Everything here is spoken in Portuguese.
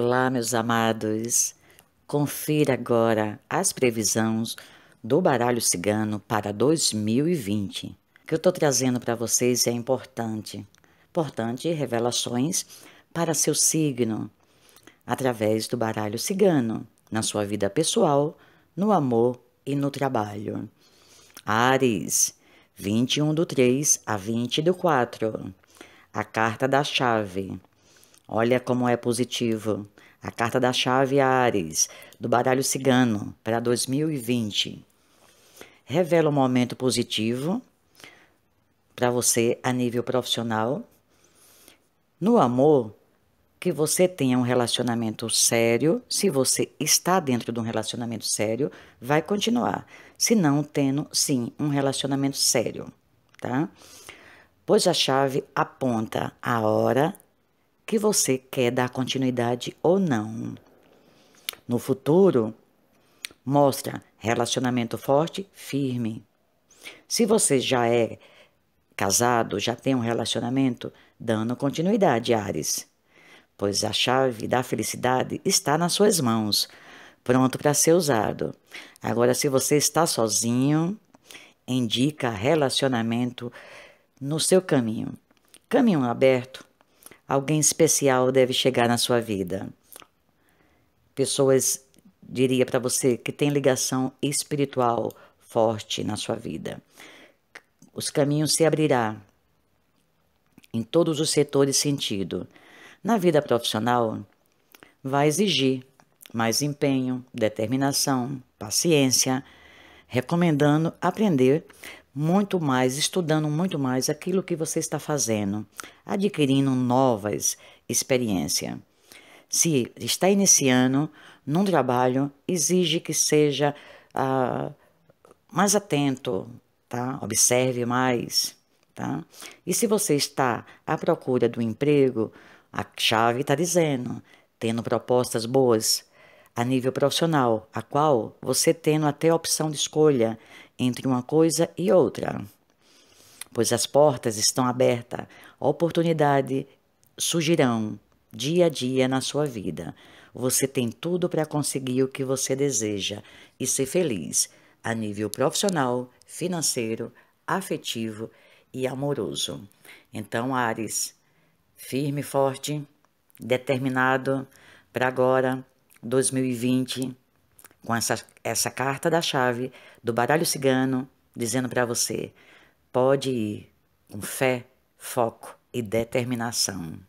Olá, meus amados. Confira agora as previsões do baralho cigano para 2020. O que eu estou trazendo para vocês é importante. Importante revelações para seu signo através do baralho cigano, na sua vida pessoal, no amor e no trabalho. Ares, 21 do 3 a 20 do 4. A carta da chave Olha como é positivo. A carta da chave Ares, do baralho cigano, para 2020. Revela um momento positivo para você a nível profissional. No amor, que você tenha um relacionamento sério, se você está dentro de um relacionamento sério, vai continuar. Se não, tendo sim um relacionamento sério, tá? Pois a chave aponta a hora que você quer dar continuidade ou não. No futuro, mostra relacionamento forte, firme. Se você já é casado, já tem um relacionamento, dando continuidade, Ares, pois a chave da felicidade está nas suas mãos, pronto para ser usado. Agora, se você está sozinho, indica relacionamento no seu caminho. Caminho aberto Alguém especial deve chegar na sua vida. Pessoas, diria para você, que tem ligação espiritual forte na sua vida. Os caminhos se abrirão em todos os setores sentido. Na vida profissional, vai exigir mais empenho, determinação, paciência, recomendando aprender muito mais, estudando muito mais aquilo que você está fazendo, adquirindo novas experiências. Se está iniciando num trabalho, exige que seja ah, mais atento, tá? Observe mais, tá? E se você está à procura do emprego, a chave está dizendo, tendo propostas boas, a nível profissional, a qual você tendo até a opção de escolha entre uma coisa e outra. Pois as portas estão abertas, oportunidade surgirão dia a dia na sua vida. Você tem tudo para conseguir o que você deseja e ser feliz a nível profissional, financeiro, afetivo e amoroso. Então, Ares, firme forte, determinado para agora 2020 com essa, essa carta da chave do baralho cigano dizendo para você: pode ir com fé, foco e determinação.